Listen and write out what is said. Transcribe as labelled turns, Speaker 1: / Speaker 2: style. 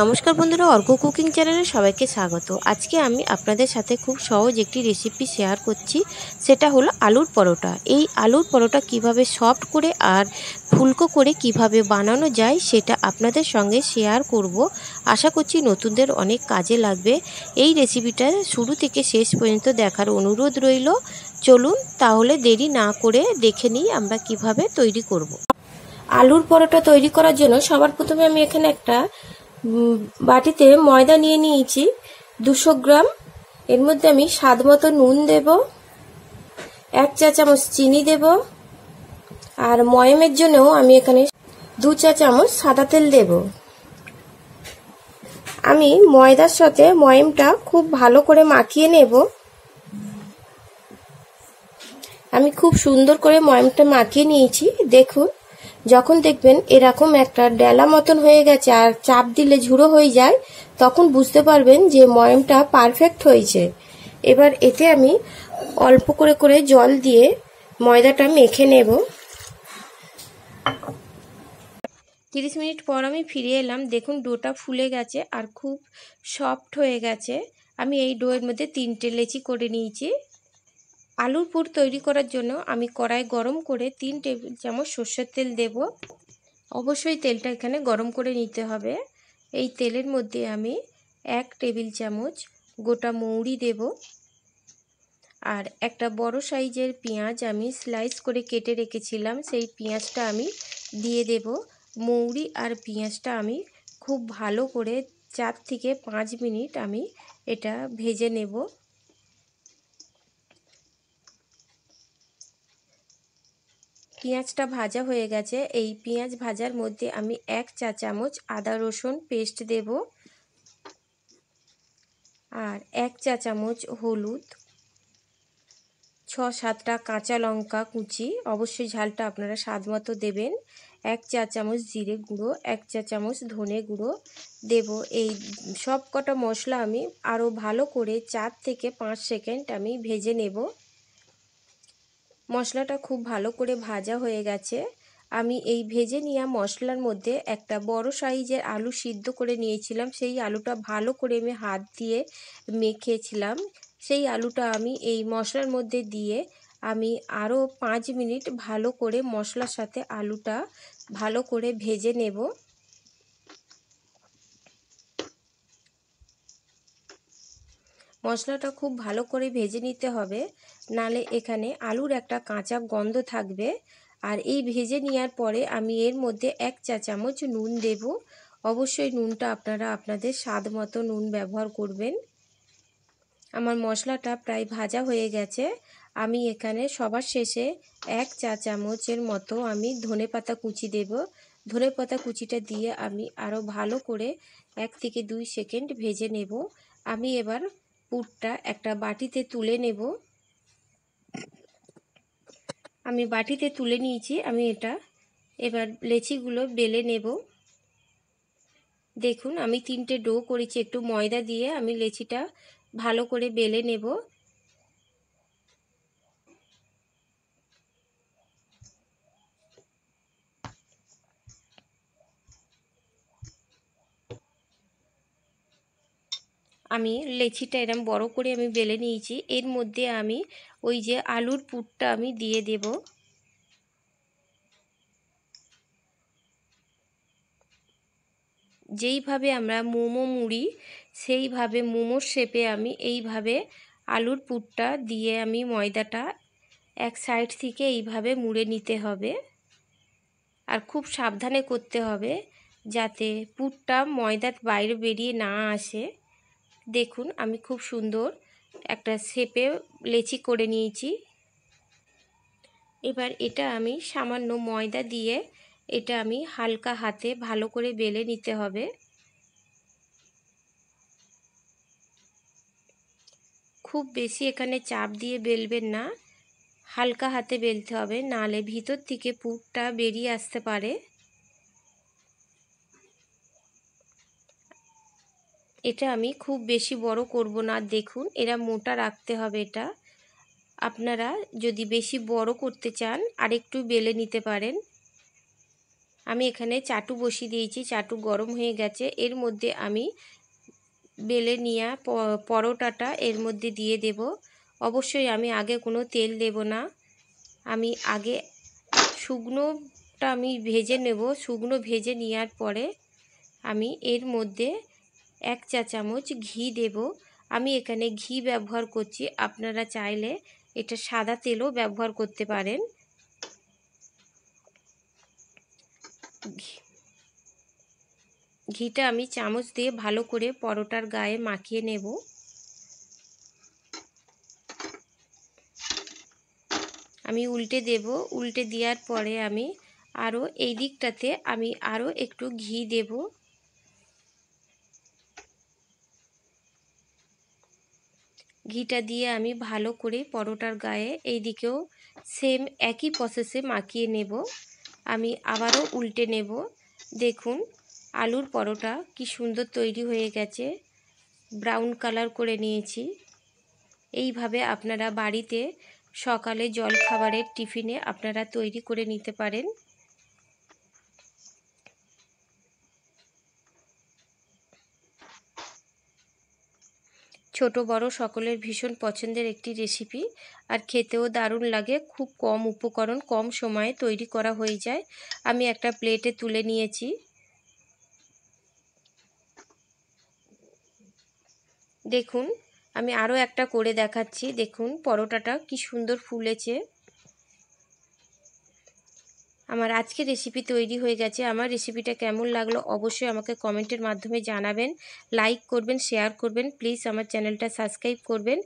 Speaker 1: নমস্কার বন্ধুরা অর্ঘ কুকিং চ্যানেলে সবাইকে স্বাগত আজকে আমি আপনাদের সাথে খুব সহজ একটি রেসিপি শেয়ার করছি সেটা হলো আলুর পরোটা এই আলুর পরোটা কিভাবে সফট করে আর ফুলকো করে কিভাবে বানানো যায় সেটা আপনাদের সঙ্গে শেয়ার করব আশা করছি নতুনদের অনেক কাজে লাগবে এই রেসিপিটা শুরু থেকে শেষ পর্যন্ত দেখার অনুরোধ রইল চলুন তাহলে দেরি না করে দেখে নিই আমরা কিভাবে তৈরি করব আলুর পরোটা তৈরি করার জন্য সবার প্রথমে আমি এখানে একটা বাটিতে ময়দা নিয়ে নিয়েছি দুশো গ্রাম এর মধ্যে আমি স্বাদ মতো নুন দেব এক চা চামচ চিনি দেব আর ময়মের জন্যও আমি এখানে দু চা চামচ সাদা তেল দেব আমি ময়দার সাথে ময়মটা খুব ভালো করে মাখিয়ে নেব আমি খুব সুন্দর করে ময়মটা মাখিয়ে নিয়েছি দেখুন যখন দেখবেন এরকম একটা ডেলা মতন হয়ে গেছে আর চাপ দিলে ঝুড়ো হয়ে যায় তখন বুঝতে পারবেন যে ময়মটা পারফেক্ট হয়েছে এবার এতে আমি অল্প করে করে জল দিয়ে ময়দাটা মেখে নেব তিরিশ মিনিট পর আমি ফিরে এলাম দেখুন ডোটা ফুলে গেছে আর খুব সফট হয়ে গেছে আমি এই ডোয়ের মধ্যে তিনটে লেচি করে নিয়েছি আলুর পুর তৈরি করার জন্য আমি কড়াই গরম করে তিন টেবিল চামচ সর্ষের তেল দেব অবশ্যই তেলটা এখানে গরম করে নিতে হবে এই তেলের মধ্যে আমি এক টেবিল চামচ গোটা মৌরি দেব আর একটা বড় সাইজের পেঁয়াজ আমি স্লাইস করে কেটে রেখেছিলাম সেই পেঁয়াজটা আমি দিয়ে দেব মৌরি আর পেঁয়াজটা আমি খুব ভালো করে চার থেকে পাঁচ মিনিট আমি এটা ভেজে নেব পেঁয়াজটা ভাজা হয়ে গেছে এই পেঁয়াজ ভাজার মধ্যে আমি এক চা চামচ আদা রসুন পেস্ট দেব আর এক চা চামচ হলুদ ছ সাতটা কাঁচা লঙ্কা কুচি অবশ্যই ঝালটা আপনারা স্বাদ মতো দেবেন এক চা চামচ জিরে গুঁড়ো এক চা চামচ ধনে গুঁড়ো দেব এই সব কটা মশলা আমি আরও ভালো করে চার থেকে পাঁচ সেকেন্ড আমি ভেজে নেব মশলাটা খুব ভালো করে ভাজা হয়ে গেছে আমি এই ভেজে নিয়ে মশলার মধ্যে একটা বড় সাইজের আলু সিদ্ধ করে নিয়েছিলাম সেই আলুটা ভালো করে আমি হাত দিয়ে মেখেছিলাম সেই আলুটা আমি এই মশলার মধ্যে দিয়ে আমি আরও পাঁচ মিনিট ভালো করে মশলার সাথে আলুটা ভালো করে ভেজে নেব মশলাটা খুব ভালো করে ভেজে নিতে হবে নালে এখানে আলুর একটা কাঁচা গন্ধ থাকবে আর এই ভেজে নেওয়ার পরে আমি এর মধ্যে এক চা চামচ নুন দেব অবশ্যই নুনটা আপনারা আপনাদের স্বাদ মতো নুন ব্যবহার করবেন আমার মশলাটা প্রায় ভাজা হয়ে গেছে আমি এখানে সবার শেষে এক চা চামচের মতো আমি ধনে পাতা কুচি দেব ধনে পাতা কুচিটা দিয়ে আমি আরও ভালো করে এক থেকে দুই সেকেন্ড ভেজে নেব আমি এবার পুরটা একটা বাটিতে তুলে নেব আমি বাটিতে তুলে নিয়েছি আমি এটা এবার লেচিগুলো বেলে নেব দেখুন আমি তিনটে ডো করেছি একটু ময়দা দিয়ে আমি লেচিটা ভালো করে বেলে নেব আমি লেচিটা এরম বড় করে আমি বেলে নিয়েছি এর মধ্যে আমি ওই যে আলুর পুরটা আমি দিয়ে দেব যেইভাবে আমরা মোমো মুড়ি সেইভাবে মোমোর শেপে আমি এইভাবে আলুর পুরটা দিয়ে আমি ময়দাটা এক সাইড থেকে এইভাবে মুড়ে নিতে হবে আর খুব সাবধানে করতে হবে যাতে পুরটা ময়দার বাইরে বেরিয়ে না আসে দেখুন আমি খুব সুন্দর একটা শেপে লেচি করে নিয়েছি এবার এটা আমি সামান্য ময়দা দিয়ে এটা আমি হালকা হাতে ভালো করে বেলে নিতে হবে খুব বেশি এখানে চাপ দিয়ে বেলবেন না হালকা হাতে বেলতে হবে নালে ভিতর থেকে পুরটা বেরিয়ে আসতে পারে এটা আমি খুব বেশি বড় করব না দেখুন এরা মোটা রাখতে হবে এটা আপনারা যদি বেশি বড় করতে চান আরেকটু বেলে নিতে পারেন আমি এখানে চাটু বসিয়ে দিয়েছি চাটু গরম হয়ে গেছে এর মধ্যে আমি বেলে নিয়ে পরোটাটা এর মধ্যে দিয়ে দেব অবশ্যই আমি আগে কোনো তেল দেব না আমি আগে শুকনোটা আমি ভেজে নেব শুকনো ভেজে নেওয়ার পরে আমি এর মধ্যে এক চা চামচ ঘি দেব আমি এখানে ঘি ব্যবহার করছি আপনারা চাইলে এটা সাদা তেলও ব্যবহার করতে পারেন ঘিটা আমি চামচ দিয়ে ভালো করে পরোটার গায়ে মাখিয়ে নেব আমি উল্টে দেব উল্টে দেওয়ার পরে আমি আরও এই দিকটাতে আমি আরও একটু ঘি দেবো ঘিটা দিয়ে আমি ভালো করে পরোটার গায়ে এই দিকেও সেম একই প্রসেসে মাখিয়ে নেব আমি আবারও উল্টে নেব দেখুন আলুর পরোটা কি সুন্দর তৈরি হয়ে গেছে ব্রাউন কালার করে নিয়েছি এইভাবে আপনারা বাড়িতে সকালে জল খাবারের টিফিনে আপনারা তৈরি করে নিতে পারেন ছোট বড় সকলের ভীষণ পছন্দের একটি রেসিপি আর খেতেও দারুণ লাগে খুব কম উপকরণ কম সময়ে তৈরি করা হয়ে যায় আমি একটা প্লেটে তুলে নিয়েছি দেখুন আমি আরও একটা করে দেখাচ্ছি দেখুন পরোটাটা কি সুন্দর ফুলেছে আমার আজকে রেসিপি তৈরি হয়ে গেছে আমার রেসিপিটা কেমন লাগলো অবশ্যই আমাকে কমেন্টের মাধ্যমে জানাবেন লাইক করবেন শেয়ার করবেন প্লিজ আমার চ্যানেলটা সাবস্ক্রাইব করবেন